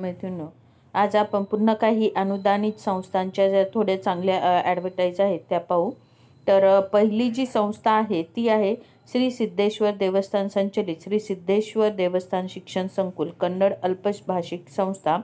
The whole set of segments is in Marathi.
मैत्रिणी आज आपण पुन्हा काही अनुदानित संस्थांच्या ज्या थोड्या चांगल्या ॲडव्हर्टाईज आहेत त्या पाहू तर पहिली जी संस्था आहे ती आहे श्री सिद्धेश्वर देवस्थान संचलित श्री सिद्धेश्वर देवस्थान शिक्षण संकुल कन्नड अल्पभाषिक संस्था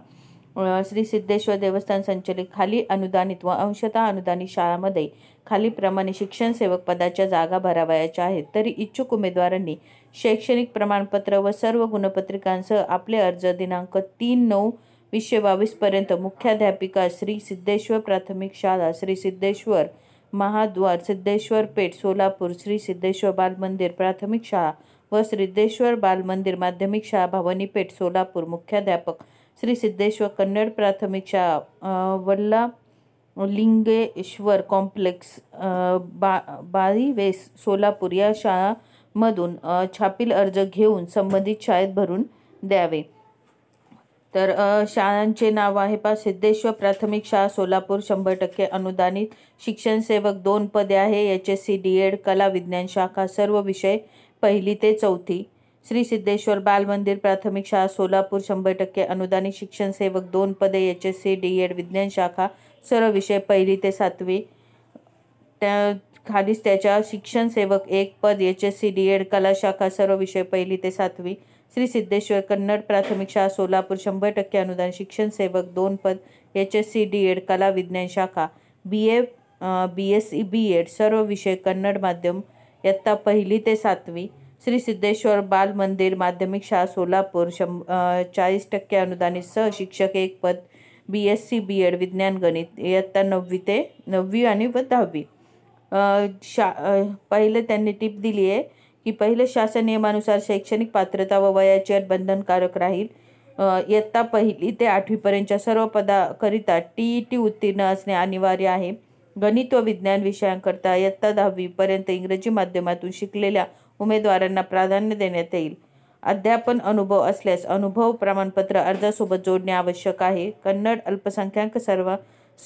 श्री सिद्धेश्वर देवस्थान संचलित खाली अनुदानित व अंशतः अनुदानित शाळामध्ये खालीप्रमाणे शिक्षण सेवक पदाच्या जागा भरावयाच्या आहेत तरी इच्छुक उमेदवारांनी शैक्षणिक प्रमाणपत्र व सर्व गुणपत्रिकांसह आपले अर्ज दिनांक तीन नऊ वीसशे बावीसपर्यंत मुख्याध्यापिका श्री सिद्धेश्वर प्राथमिक शाळा श्री सिद्धेश्वर महाद्वार सिद्धेश्वर पेठ सोलापूर श्री सिद्धेश्वर बालमंदिर प्राथमिक शाळा व सिद्धेश्वर बालमंदिर माध्यमिक शाळा भवानी सोलापूर मुख्याध्यापक श्री सिद्धेश्वर कन्नड प्राथमिक शाळा वल्ला लिंगेश्वर कॉम्प्लेक्स बा वेस सोलापूर या शाळामधून छापील अर्ज घेऊन संबंधित शाळेत भरून द्यावे तर शाळांचे नाव आहे पा सिद्धेश्वर प्राथमिक शाळा सोलापूर शंभर टक्के अनुदानित शिक्षण सेवक दोन पदे आहे H S C D Ed कला विज्ञान शाखा सर्व विषय पहिली ते चौथी श्री सिद्धेश्वर बालमंदिर प्राथमिक शाळा सोलापूर शंभर टक्के अनुदानित शिक्षण सेवक दोन पदे H S C D Ed विज्ञान शाखा सर्व विषय पहिली ते सातवी त्या खालीच त्याच्या शिक्षण सेवक एक पद H S C D Ed कला शाखा सर्व विषय पहिली ते सातवी श्री सिद्धेश्वर कन्नड प्राथमिक शाळा सोलापूर शंभर टक्के अनुदान शिक्षण सेवक दोन पद H S C D Ed कला विज्ञान शाखा B A B S C B Ed सर्व विषय कन्नड माध्यम इयत्ता पहिली ते सातवी श्री सिद्धेश्वर बाल मंदिर माध्यमिक शाळा सोलापूर शं चाळीस टक्के अनुदानित सहशिक्षक एक पद B S C B Ed विज्ञान गणित इयत्ता नववी ते नववी आणि व दहावी शा पहिले त्यांनी टीप दिली आहे की पहिलं शासन नियमानुसार शैक्षणिक पात्रता व वयाचे बंधनकारक राहील इयत्ता पहिली ते आठवीपर्यंतच्या सर्व पदाकरिता टी ई टी उत्तीर्ण असणे अनिवार्य आहे गणित व विज्ञान विषयांकरता इयत्ता दहावीपर्यंत इंग्रजी माध्यमातून शिकलेल्या उमेदवारांना प्राधान्य देण्यात येईल अध्यापन अनुभव असल्यास अनुभव प्रमाणपत्र अर्जासोबत जोडणे आवश्यक आहे कन्नड अल्पसंख्याक सर्व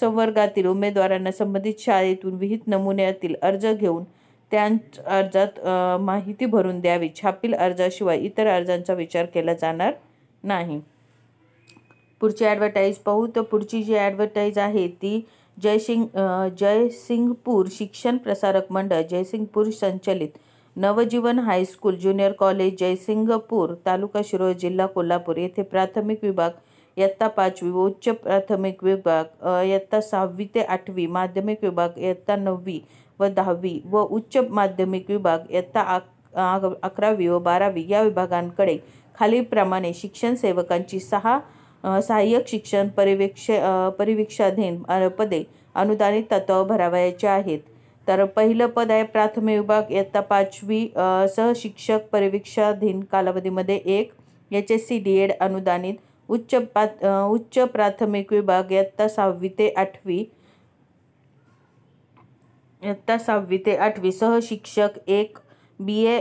संवर्गातील उमेदवारांना संबंधित शाळेतून विहित नमुन्यातील अर्ज घेऊन त्यांच अर्जात माहिती भरून द्यावी छापील अर्जाशिवाय इतर अर्जांचा विचार केला जाणार नाही पुढची ॲडव्हर्टाईज पाहू तर पुढची जी ॲडव्हर्टाईज आहे ती जयसिंग जयसिंगपूर शिक्षण प्रसारक मंडळ जयसिंगपूर संचलित Navjivan high school junior college Jaysingpur तालुका शिरोळ जिल्हा कोल्हापूर येथे प्राथमिक विभाग इयत्ता पाचवी व उच्च प्राथमिक विभाग इयत्ता सहावी ते आठवी माध्यमिक विभाग इयत्ता नववी व दहावी व उच्च माध्यमिक विभाग इयत्ता अकरावी व बारावी या विभागांकडे खालीलप्रमाणे शिक्षण सेवकांची सहा सहाय्यक शिक्षण परिवेक्ष परिवीक्षाधीन पदे अनुदानित तत्वावर भरावयाचे आहेत तर पहिलं पद आहे प्राथमिक विभाग इयत्ता पाचवी सहशिक्षक परिवीक्षाधीन कालावधीमध्ये एक H S C D Ed अनुदानित उच्च पात उच्च प्राथमिक विभाग इयत्ता सहावी ते आठवी इयत्ता सहावी ते आठवी सहशिक्षक एक बी A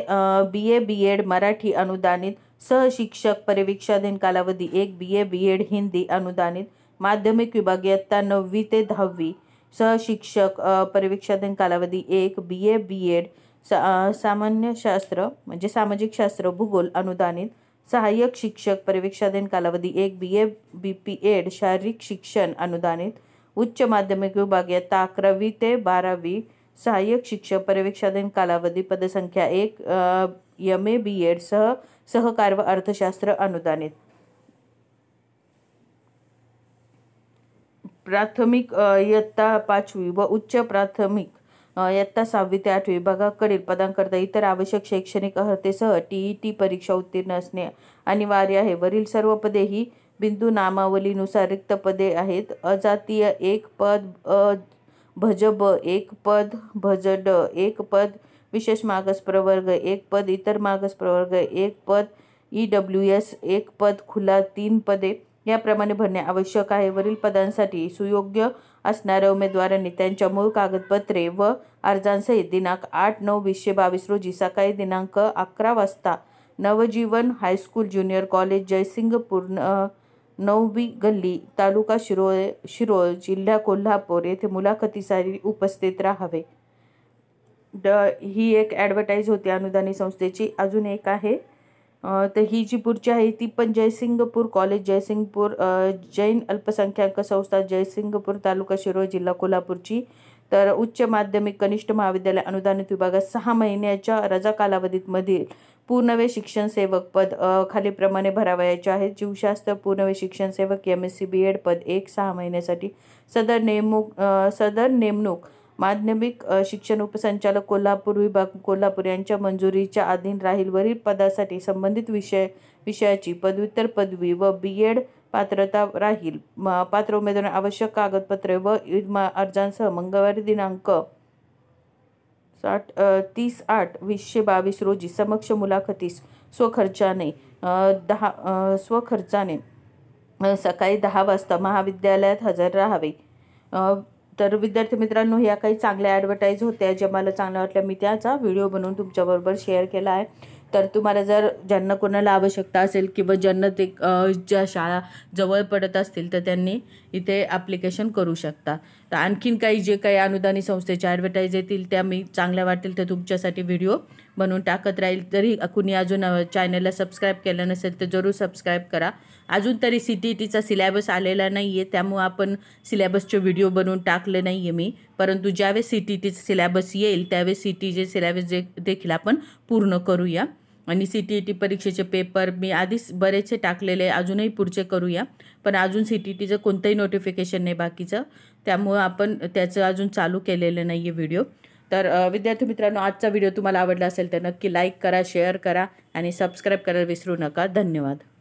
B A B Ed Marathi अनुदानित सहशिक्षक परिवीक्षाधीन कालावधी एक बी ए बी एड हिंदी अनुदानित माध्यमिक विभागीयत्ता इयत्ता नववी ते दहावी सहशिक्षक परिवीक्षाधीन कालावधी एक बी ए बी एड सा सामान्य शास्त्र म्हणजे सामाजिक शास्त्र भूगोल अनुदानित सहाय्यक शिक्षक परिवीक्षाधीन कालावधी एक बी ए बी पी एड शारीरिक शिक्षण अनुदानित उच्च माध्यमिक विभागीयत्ता अकरावी ते बारावी सहाय्यक शिक्षक पर्यवेक्षाधीन कालावधी पदसंख्या एक यम ए बी एड सह सहकार व अर्थशास्त्र अनुदानित प्राथमिक इयत्ता पाचवी व उच्च प्राथमिक इयत्ता सहावी ते आठवी विभागाकडील पदांकरता इतर आवश्यक शैक्षणिक अर्हतेसह टी ई e टी परीक्षा उत्तीर्ण असणे अनिवार्य आहे वरील सर्व पदे ही बिंदू नामावलीनुसार रिक्त पदे आहेत अजातीय एक पद अ भज ब एक पद भज ड एक पद विशेष मागस प्रवर्ग एक पद इतर मागस प्रवर्ग एक पद ई डब्ल्यू एस एक पद खुला तीन पदे याप्रमाणे भरणे आवश्यक आहे वरील पदांसाठी सुयोग्य असणाऱ्या उमेदवारांनी त्यांच्या मूळ कागदपत्रे व अर्जांसहित दिनांक आठ नऊ वीसशे बावीस रोजी सकाळी दिनांक अकरा वाजता Navjivan high school junior college Jaysingpur नववी गल्ली तालुका शिरोळ शिरोळ जिल्हा कोल्हापूर येथे मुलाखतीसाठी उपस्थित राहावे द ही एक ॲडव्हर्टाईज होती अनुदानी संस्थेची अजून एक आहे तर ही जी पुढची आहे ती पण जयसिंगपूर कॉलेज जयसिंगपूर जैन अल्पसंख्याक संस्था जयसिंगपूर तालुका शिरोळ जिल्हा कोल्हापूरची तर उच्च माध्यमिक कनिष्ठ महाविद्यालय अनुदानित विभागात सहा महिन्याच्या रजा कालावधीतमधील पूर्णवे शिक्षण सेवक पद खालीप्रमाणे भरावयाचे आहेत जीवशास्त्र पूर्णवे शिक्षण सेवक M S C B Ed पद एक सहा महिन्यासाठी सदर नेमणूक सदर नेमणूक माध्यमिक शिक्षण उपसंचालक कोल्हापूर विभाग कोल्हापूर यांच्या मंजुरीच्या अधीन राहील वरील पदासाठी संबंधित विषय विषयाची पदव्युत्तर पदवी व बी एड पात्रता राहील पात्र उमेदवार आवश्यक कागदपत्रे व अर्जांसह मंगळवारी दिनांक साठ तीस आठ वीसशे बावीस रोजी समक्ष मुलाखतीस स्वखर्चाने दहा स्वखर्चाने सकाळी दहा वाजता महाविद्यालयात हजर राहावे तर विद्यार्थी मित्रांनो ह्या काही चांगल्या ॲडव्हर्टाईज होत्या ज्या मला चांगल्या वाटल्या मी त्याचा व्हिडिओ बनवून तुमच्याबरोबर शेअर केला आहे तर तुम्हाला जर ज्यांना कोणाला आवश्यकता असेल किंवा ज्यांना ते ज्या शाळा जवळ पडत असतील तर त्यांनी इथे ॲप्लिकेशन करू शकता तर आणखीन काही जे काही अनुदानी संस्थेच्या ॲडव्हर्टाईज येतील त्या मी चांगल्या वाटतील तर तुमच्यासाठी व्हिडिओ बनवून टाकत राहील तरी कुणी अजून चॅनलला सबस्क्राईब केलं नसेल तर जरूर सबस्क्राईब करा अजून तरी सी टी टीचा सिलॅबस आलेला नाही आहे त्यामुळं आपण सिलॅबसचे व्हिडिओ बनवून टाकले नाही आहे मी परंतु ज्यावेळेस सी टी टीचं सिलॅबस येईल त्यावेळेस सी टी जे सिलॅबस जे देखील आपण पूर्ण करूया आणि सी टी ई टी परीक्षेचे पेपर मी आधीच बरेचसे टाकलेले अजूनही पुढचे करूया पण अजून सी टी टीचं कोणतंही नोटिफिकेशन नाही बाकीचं त्यामुळं आपण त्याचं अजून चालू केलेलं नाही आहे व्हिडिओ तर विद्यार्थी मित्रांनो आजचा व्हिडिओ तुम्हाला आवडला असेल तर नक्की लाईक करा शेअर करा आणि सबस्क्राईब करायला विसरू नका धन्यवाद